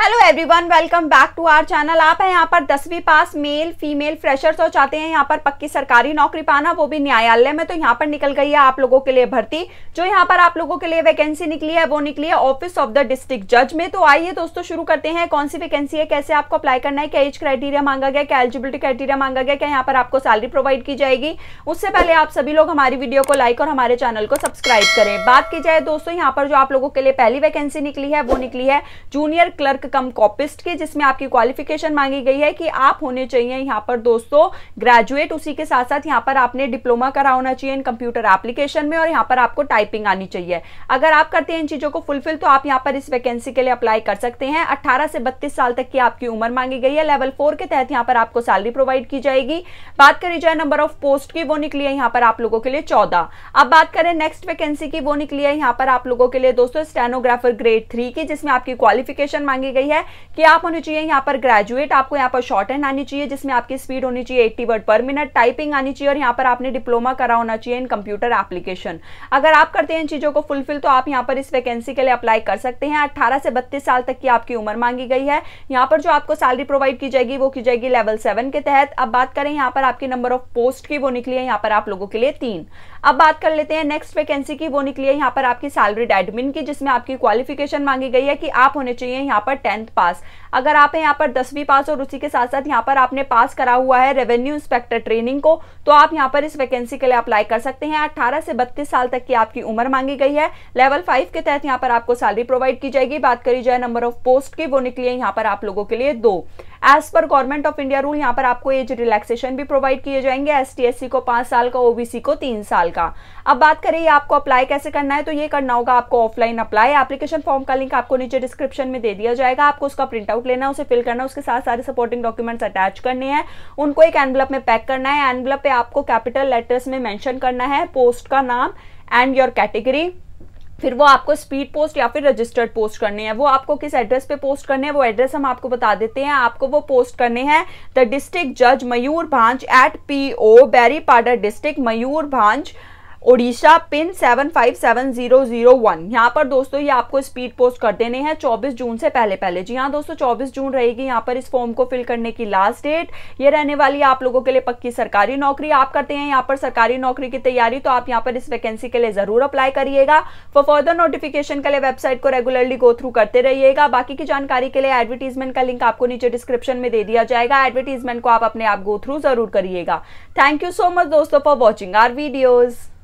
hello everyone welcome back to our channel आप हैं यहाँ पर दसवीं पास मेल फीमेल फ्रेशर्स और चाहते हैं यहाँ पर पक्की सरकारी नौकरी पाना वो भी न्यायालय में तो यहाँ पर निकल गई है आप लोगों के लिए भर्ती जो यहाँ पर आप लोगों के लिए वैकेंसी निकली है वो निकली है ऑफिस ऑफ द डिस्ट्रिक्ट जज में तो आइए दोस्तों शुरू करते हैं कौन सी वैकेंसी है कैसे आपको अप्लाई करना है क्या एज क्राइटेरिया मांगा गया क्या एलिजिबिलिटी क्राइटेरिया मांगा गया क्या यहाँ पर आपको सैलरी प्रोवाइड की जाएगी उससे पहले आप सभी लोग हमारी वीडियो को लाइक और हमारे चैनल को सब्सक्राइब करें बात की जाए दोस्तों यहाँ पर जो आप लोगों के लिए पहली वैकेंसी निकली है वो निकली है जूनियर क्लर्क कम कॉपिस्ट के जिसमें आपकी क्वालिफिकेशन मांगी गई है कि आप होने चाहिए यहाँ पर दोस्तों ग्रेजुएट उसी के साथ साथ यहाँ पर आपने डिप्लोमा करा होना चाहिए इन कंप्यूटर एप्लीकेशन में और यहाँ पर आपको टाइपिंग आनी चाहिए अगर आप करते हैं इन चीज़ों को फुलफिल तो आप यहाँ पर इस वैकेंसी के लिए अप्लाई कर सकते हैं अट्ठारह से बत्तीस साल तक की आपकी उम्र मांगी गई है लेवल फोर के तहत यहाँ पर आपको सैलरी प्रोवाइड की जाएगी बात करी जाए नंबर ऑफ पोस्ट की वो निकली है यहाँ पर आप लोगों के लिए चौदह अब बात करें नेक्स्ट वैकेंसी की वो निकली है यहाँ पर आप लोगों के लिए दोस्तों स्टेनोग्राफर ग्रेड थ्री की जिसमें आपकी क्वालिफिकेशन मांगी गई है कि आप होने चाहिए यहाँ पर ग्रेजुएट आपको यहाँ पर शॉर्ट हैंड आनी चाहिए जिसमें आपकी स्पीड होनी चाहिए eighty word per minute typing आनी चाहिए और यहाँ पर आपने डिप्लोमा करा होना चाहिए इन कंप्यूटर एप्लीकेशन अगर आप करते हैं इन चीज़ों को फुलफिल तो आप यहाँ पर इस वैकेंसी के लिए अप्लाई कर सकते हैं अट्ठारह से बत्तीस साल तक की आपकी उम्र मांगी गई है यहाँ पर जो आपको सैलरी प्रोवाइड की जाएगी वो की जाएगी लेवल सेवन के तहत अब बात करें यहाँ पर आपके नंबर ऑफ पोस्ट की वो निकली है यहाँ पर आप लोगों के लिए तीन अब बात कर लेते हैं नेक्स्ट वैकेंसी की वो निकली है यहाँ पर आपकी सैलरीड एडमिन की जिसमें आपकी क्वालिफिकेशन मांगी गई है कि आप होने चाहिए यहाँ पर टेंथ पास अगर आप यहाँ पर दसवीं पास और उसी के साथ साथ यहाँ पर आपने पास करा हुआ है रेवेन्यू इंस्पेक्टर ट्रेनिंग को तो आप यहाँ पर इस वैकेंसी के लिए अप्लाई कर सकते हैं अट्ठारह से बत्तीस साल तक की आपकी उम्र मांगी गई है लेवल फाइव के तहत यहाँ पर आपको सैलरी प्रोवाइड की जाएगी बात करी जाए नंबर ऑफ पोस्ट की वो निकली है यहाँ पर आप लोगों के लिए दो as per government of India rule यहाँ पर आपको एज रिलैक्सेशन भी प्रोवाइड किए जाएंगे एस टी को पांच साल का ओबीसी को तीन साल का अब बात करें ये आपको अप्लाई कैसे करना है तो ये करना होगा आपको ऑफलाइन अप्लाई एप्लीकेशन फॉर्म का लिंक आपको नीचे डिस्क्रिप्शन में दे दिया जाएगा आपको उसका प्रिंट आउट लेना है उसे फिल करना है उसके साथ सारे सपोर्टिंग डॉक्यूमेंट्स अटैच करने हैं उनको एक एनवलप में पैक करना है एनवलप पे आपको कैपिटल लेटर्स में मैंशन करना है पोस्ट का नाम एंड योर कैटेगरी फिर वो आपको स्पीड पोस्ट या फिर रजिस्टर्ड पोस्ट करने हैं वो आपको किस एड्रेस पे पोस्ट करने हैं वो एड्रेस हम आपको बता देते हैं आपको वो पोस्ट करने हैं द डिस्ट्रिक्ट जज Mayurbhanj at P O Baripada district Mayurbhanj Odisha pin seven five seven zero zero one यहाँ पर दोस्तों ये आपको स्पीड पोस्ट कर देने हैं चौबीस जून से पहले पहले जी हाँ दोस्तों चौबीस जून रहेगी यहाँ पर इस फॉर्म को फिल करने की लास्ट डेट ये रहने वाली है आप लोगों के लिए पक्की सरकारी नौकरी आप करते हैं यहाँ पर सरकारी नौकरी की तैयारी तो आप यहाँ पर इस वैकेंसी के लिए जरूर अप्लाई करिएगा फॉर फर्दर नोटिफिकेशन के लिए वेबसाइट को रेगुलरली गो थ्रू करते रहिएगा बाकी की जानकारी के लिए एडवर्टीजमेंट का लिंक आपको नीचे डिस्क्रिप्शन में दे दिया जाएगा एडवर्टीजमेंट को आप अपने आप गो थ्रू जरूर करिएगा थैंक यू सो मच दोस्तों फॉर वॉचिंग आर वीडियोज़